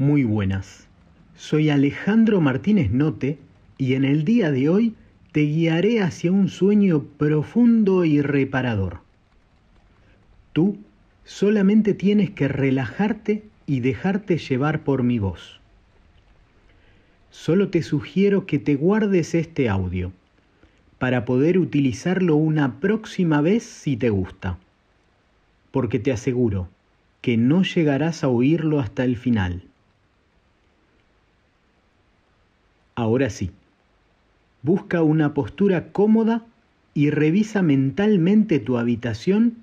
Muy buenas. Soy Alejandro Martínez Note y en el día de hoy te guiaré hacia un sueño profundo y reparador. Tú solamente tienes que relajarte y dejarte llevar por mi voz. Solo te sugiero que te guardes este audio para poder utilizarlo una próxima vez si te gusta, porque te aseguro que no llegarás a oírlo hasta el final. Ahora sí, busca una postura cómoda y revisa mentalmente tu habitación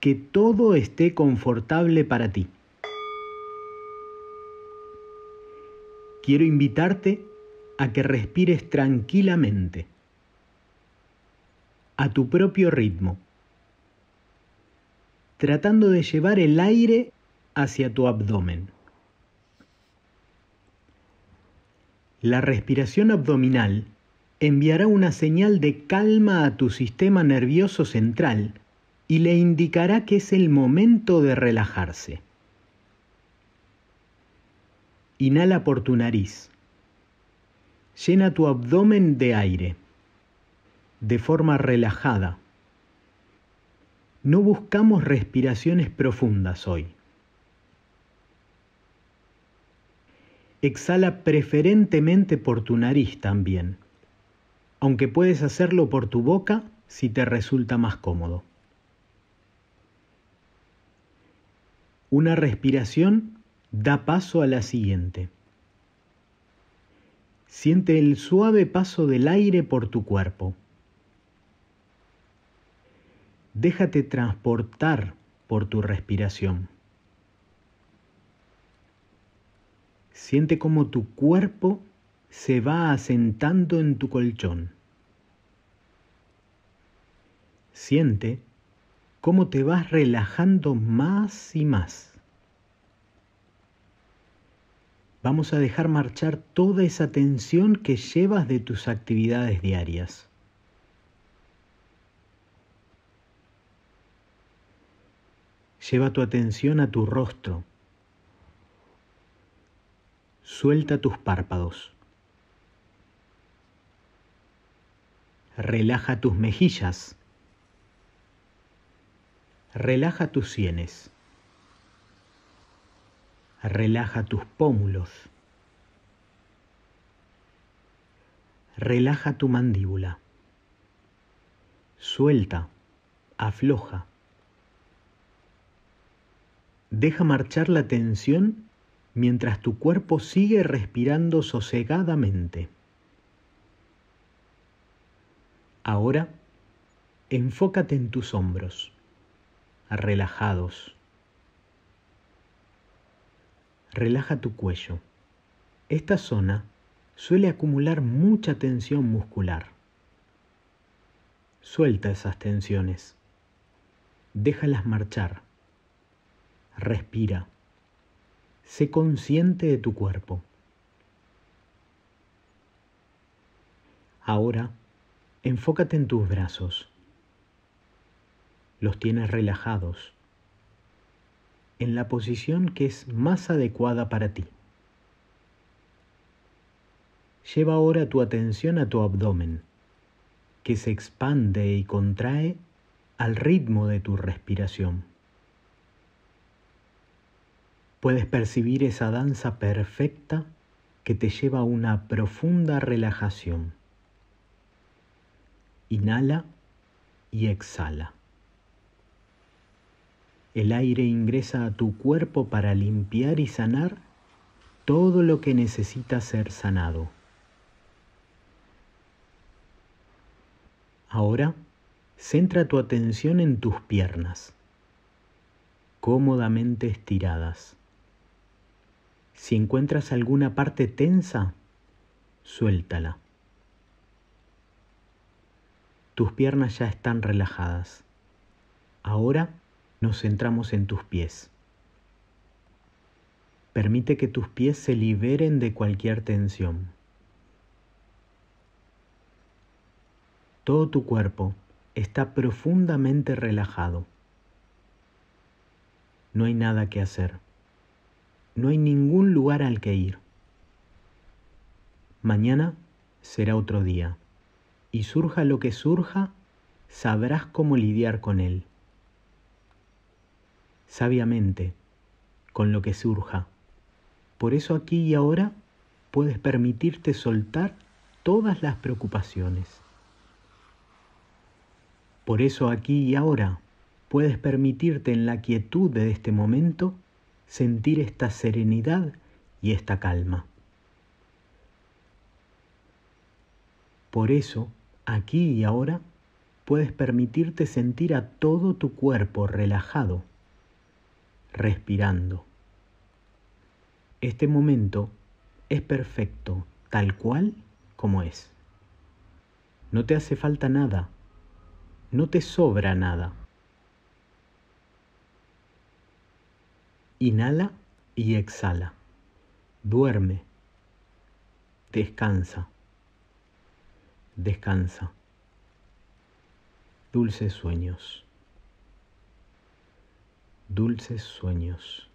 que todo esté confortable para ti. Quiero invitarte a que respires tranquilamente, a tu propio ritmo, tratando de llevar el aire hacia tu abdomen. La respiración abdominal enviará una señal de calma a tu sistema nervioso central y le indicará que es el momento de relajarse. Inhala por tu nariz. Llena tu abdomen de aire, de forma relajada. No buscamos respiraciones profundas hoy. exhala preferentemente por tu nariz también, aunque puedes hacerlo por tu boca si te resulta más cómodo. Una respiración da paso a la siguiente. Siente el suave paso del aire por tu cuerpo. Déjate transportar por tu respiración. Siente cómo tu cuerpo se va asentando en tu colchón. Siente cómo te vas relajando más y más. Vamos a dejar marchar toda esa tensión que llevas de tus actividades diarias. Lleva tu atención a tu rostro. Suelta tus párpados. Relaja tus mejillas. Relaja tus sienes. Relaja tus pómulos. Relaja tu mandíbula. Suelta, afloja. Deja marchar la tensión mientras tu cuerpo sigue respirando sosegadamente. Ahora, enfócate en tus hombros, relajados. Relaja tu cuello. Esta zona suele acumular mucha tensión muscular. Suelta esas tensiones. Déjalas marchar. Respira. Sé consciente de tu cuerpo. Ahora, enfócate en tus brazos. Los tienes relajados, en la posición que es más adecuada para ti. Lleva ahora tu atención a tu abdomen, que se expande y contrae al ritmo de tu respiración. Puedes percibir esa danza perfecta que te lleva a una profunda relajación. Inhala y exhala. El aire ingresa a tu cuerpo para limpiar y sanar todo lo que necesita ser sanado. Ahora, centra tu atención en tus piernas, cómodamente estiradas. Si encuentras alguna parte tensa, suéltala. Tus piernas ya están relajadas. Ahora nos centramos en tus pies. Permite que tus pies se liberen de cualquier tensión. Todo tu cuerpo está profundamente relajado. No hay nada que hacer. No hay ningún lugar al que ir. Mañana será otro día, y surja lo que surja, sabrás cómo lidiar con él. Sabiamente, con lo que surja. Por eso aquí y ahora puedes permitirte soltar todas las preocupaciones. Por eso aquí y ahora puedes permitirte en la quietud de este momento sentir esta serenidad y esta calma. Por eso, aquí y ahora, puedes permitirte sentir a todo tu cuerpo relajado, respirando. Este momento es perfecto tal cual como es. No te hace falta nada, no te sobra nada. Inhala y exhala. Duerme. Descansa. Descansa. Dulces sueños. Dulces sueños.